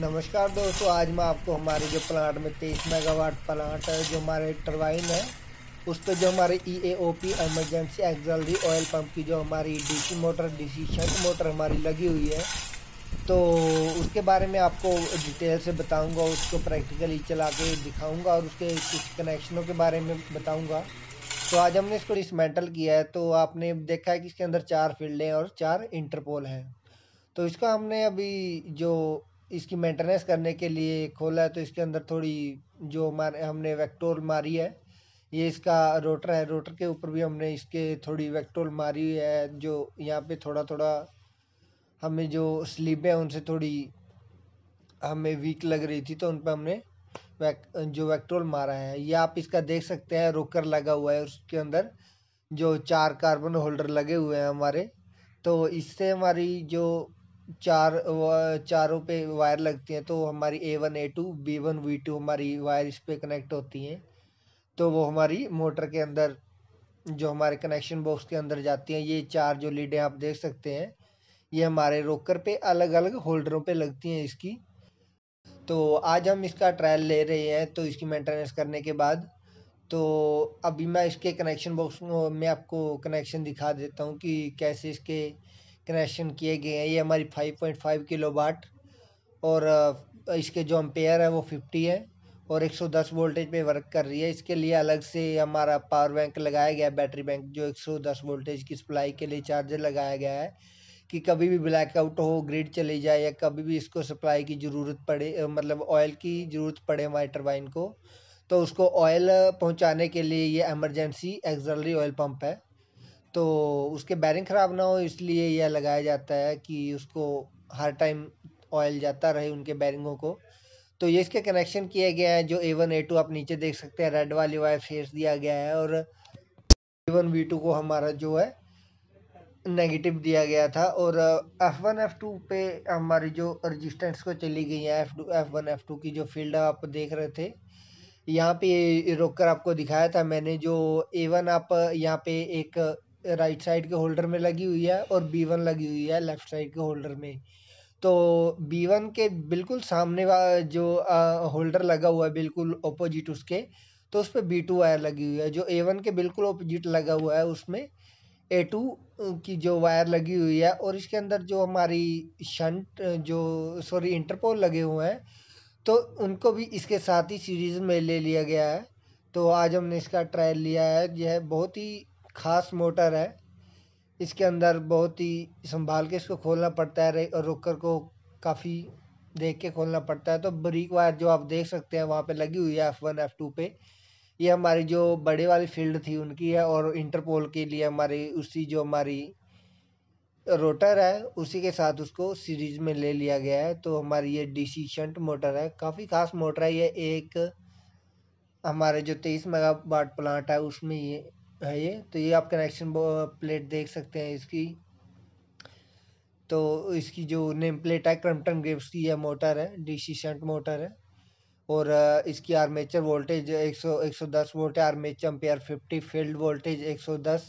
नमस्कार दोस्तों आज मैं आपको हमारे जो प्लांट में तेईस मेगावाट प्लांट है जो हमारे टर्बाइन है उस पर जो हमारे E A O P emergency auxiliary oil pump की जो हमारी DC motor DC shunt motor हमारी लगी हुई है तो उसके बारे में आपको डिटेल से बताऊंगा उसको प्रैक्टिकली चला के दिखाऊँगा और उसके कुछ कनेक्शनों के बारे में बताऊँगा तो आज हमने इसको डिसमेंटल किया है तो आपने देखा है कि इसके अंदर चार फील्डें और चार इंटरपोल हैं तो इसका हमने अभी जो इसकी मेंटेनेंस करने के लिए खोला है तो इसके अंदर थोड़ी जो हमारे हमने वैक्टोल मारी है ये इसका रोटर है रोटर के ऊपर भी हमने इसके थोड़ी वैक्टोल मारी है जो यहाँ पे थोड़ा थोड़ा हमें जो स्लीपें हैं उनसे थोड़ी हमें वीक लग रही थी तो उन पर हमने वैक जो वैक्टोल मारा है ये आप इसका देख सकते हैं रोकर लगा हुआ है उसके अंदर जो चार कार्बन होल्डर लगे हुए हैं हमारे तो इससे हमारी जो चार चारों पे वायर लगती हैं तो हमारी A one A two B one V two हमारी वायर इस पर कनेक्ट होती हैं तो वो हमारी मोटर के अंदर जो हमारे कनेक्शन बॉक्स के अंदर जाती हैं ये चार जो लीडें आप देख सकते हैं ये हमारे रोकर पे अलग अलग होल्डरों पे लगती हैं इसकी तो आज हम इसका ट्रायल ले रहे हैं तो इसकी मेंटेनेंस करने के बाद तो अभी मैं इसके कनेक्शन बॉक्स में आपको कनेक्शन दिखा देता हूँ कि कैसे इसके कनेक्शन किए गए हैं ये हमारी 5.5 किलोवाट और इसके जो अम्पेयर है वो 50 है और 110 वोल्टेज पे वर्क कर रही है इसके लिए अलग से हमारा पावर बैंक लगाया गया है बैटरी बैंक जो 110 वोल्टेज की सप्लाई के लिए चार्जर लगाया गया है कि कभी भी ब्लैकआउट हो ग्रिड चली जाए या कभी भी इसको सप्लाई की ज़रूरत पड़े मतलब ऑयल की ज़रूरत पड़े हमारे टर्बाइन को तो उसको ऑयल पहुंचाने के लिए ये एमरजेंसी एक्जलरी ऑयल पंप है तो उसके बैरिंग ख़राब ना हो इसलिए यह लगाया जाता है कि उसको हर टाइम ऑयल जाता रहे उनके बैरिंगों को तो ये इसके कनेक्शन किए गए हैं जो ए वन ए टू आप नीचे देख सकते हैं रेड वाली वायर फेस दिया गया है और ए वन वी टू को हमारा जो है नेगेटिव दिया गया था और एफ़ वन एफ़ टू पे हमारी जो रजिस्टेंस को चली गई है F two F one F two की जो फील्ड आप देख रहे थे यहाँ पे रोक कर आपको दिखाया था मैंने जो ए वन आप यहाँ पे एक राइट साइड के होल्डर में लगी हुई है और बी वन लगी हुई है लेफ्ट साइड के होल्डर में तो बी वन के बिल्कुल सामने जो होल्डर लगा हुआ है बिल्कुल ओपोजिट उसके तो उस पर बी टू वायर लगी हुई है जो ए वन के बिल्कुल ओपोजिट लगा हुआ है उसमें ए टू की जो वायर लगी हुई है और इसके अंदर जो हमारी शंट जो सॉरी इंटरपोल लगे हुए हैं तो उनको भी इसके साथ ही सीरीज़ में ले लिया गया है तो आज हमने इसका ट्रायल लिया है यह बहुत ही ख़ास मोटर है इसके अंदर बहुत ही संभाल के इसको खोलना पड़ता है और रोकर को काफ़ी देख के खोलना पड़ता है तो ब्रीक वायर जो आप देख सकते हैं वहाँ पे लगी हुई है एफ़ वन एफ़ टू पे ये हमारी जो बड़े वाली फील्ड थी उनकी है और इंटरपोल के लिए हमारी उसी जो हमारी रोटर है उसी के साथ उसको सीरीज में ले लिया गया है तो हमारी ये डीसी शंट मोटर है काफ़ी खास मोटर है ये एक हमारे जो तेईस मेगावाट प्लांट है उसमें ये है ये तो ये आप कनेक्शन प्लेट देख सकते हैं इसकी तो इसकी जो नेम प्लेट है क्रम्पटन ग्रेप्स की यह मोटर है डीसी शंट मोटर है और इसकी आर्मेचर वोल्टेज 100 110 वोल्ट है armature ampere 50 field voltage 110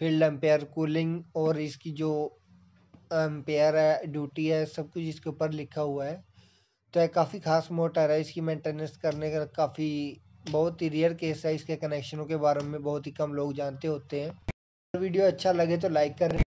field ampere cooling और इसकी जो एम्पेयर है ड्यूटी है सब कुछ इसके ऊपर लिखा हुआ है तो यह काफ़ी खास मोटर है इसकी मेंटेनेंस करने का काफ़ी बहुत ही रेयर केस है इसके कनेक्शनों के बारे में बहुत ही कम लोग जानते होते हैं वीडियो अच्छा लगे तो लाइक करें